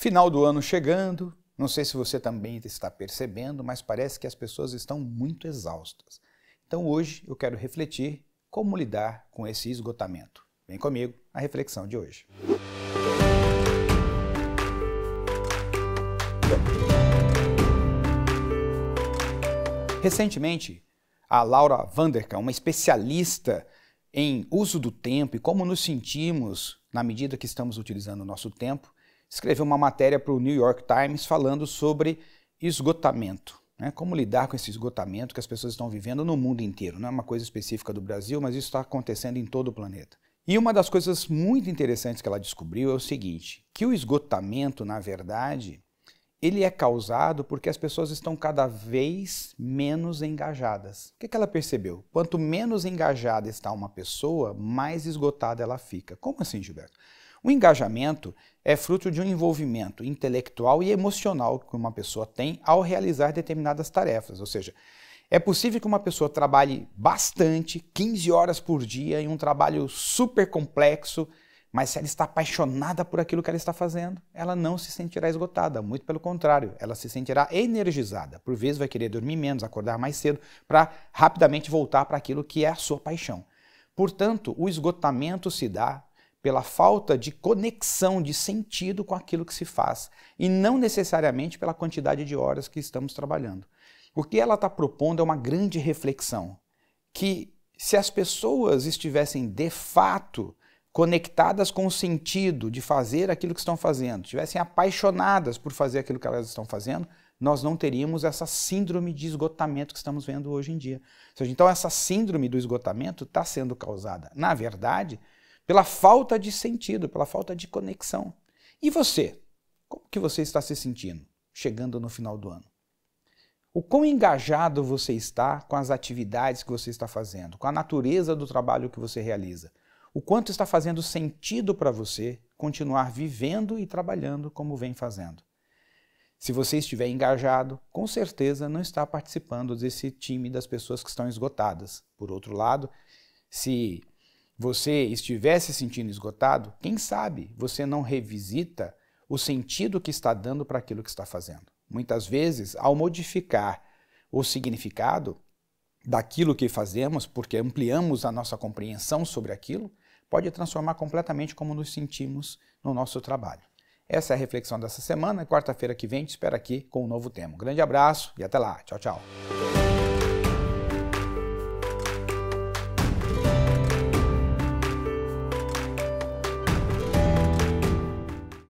Final do ano chegando, não sei se você também está percebendo, mas parece que as pessoas estão muito exaustas. Então hoje eu quero refletir como lidar com esse esgotamento. Vem comigo a reflexão de hoje. Recentemente, a Laura Vanderkamp, uma especialista em uso do tempo e como nos sentimos na medida que estamos utilizando o nosso tempo, escreveu uma matéria para o New York Times falando sobre esgotamento. Né? Como lidar com esse esgotamento que as pessoas estão vivendo no mundo inteiro. Não é uma coisa específica do Brasil, mas isso está acontecendo em todo o planeta. E uma das coisas muito interessantes que ela descobriu é o seguinte, que o esgotamento, na verdade, ele é causado porque as pessoas estão cada vez menos engajadas. O que, ela percebeu? Quanto menos engajada está uma pessoa, mais esgotada ela fica. Como assim, Gilberto? O engajamento é fruto de um envolvimento intelectual e emocional que uma pessoa tem ao realizar determinadas tarefas, ou seja, é possível que uma pessoa trabalhe bastante, 15 horas por dia, em um trabalho super complexo, mas se ela está apaixonada por aquilo que ela está fazendo, ela não se sentirá esgotada, muito pelo contrário, ela se sentirá energizada. Por vezes vai querer dormir menos, acordar mais cedo, para rapidamente voltar para aquilo que é a sua paixão. Portanto, o esgotamento se dá pela falta de conexão, de sentido com aquilo que se faz, e não necessariamente pela quantidade de horas que estamos trabalhando. O que ela está propondo é uma grande reflexão, que se as pessoas estivessem de fato conectadas com o sentido de fazer aquilo que estão fazendo, estivessem apaixonadas por fazer aquilo que elas estão fazendo, nós não teríamos essa síndrome de esgotamento que estamos vendo hoje em dia. Então, essa síndrome do esgotamento está sendo causada, na verdade, pela falta de sentido, pela falta de conexão. E você? Como que você está se sentindo chegando no final do ano? O quão engajado você está com as atividades que você está fazendo, com a natureza do trabalho que você realiza? O quanto está fazendo sentido para você continuar vivendo e trabalhando como vem fazendo? Se você estiver engajado, com certeza não está participando desse time das pessoas que estão esgotadas. Por outro lado, se você estiver se sentindo esgotado, quem sabe você não revisita o sentido que está dando para aquilo que está fazendo. Muitas vezes, ao modificar o significado daquilo que fazemos, porque ampliamos a nossa compreensão sobre aquilo, pode transformar completamente como nos sentimos no nosso trabalho. Essa é a reflexão dessa semana. Quarta-feira que vem te espero aqui com um novo tema. Um grande abraço e até lá. Tchau, tchau.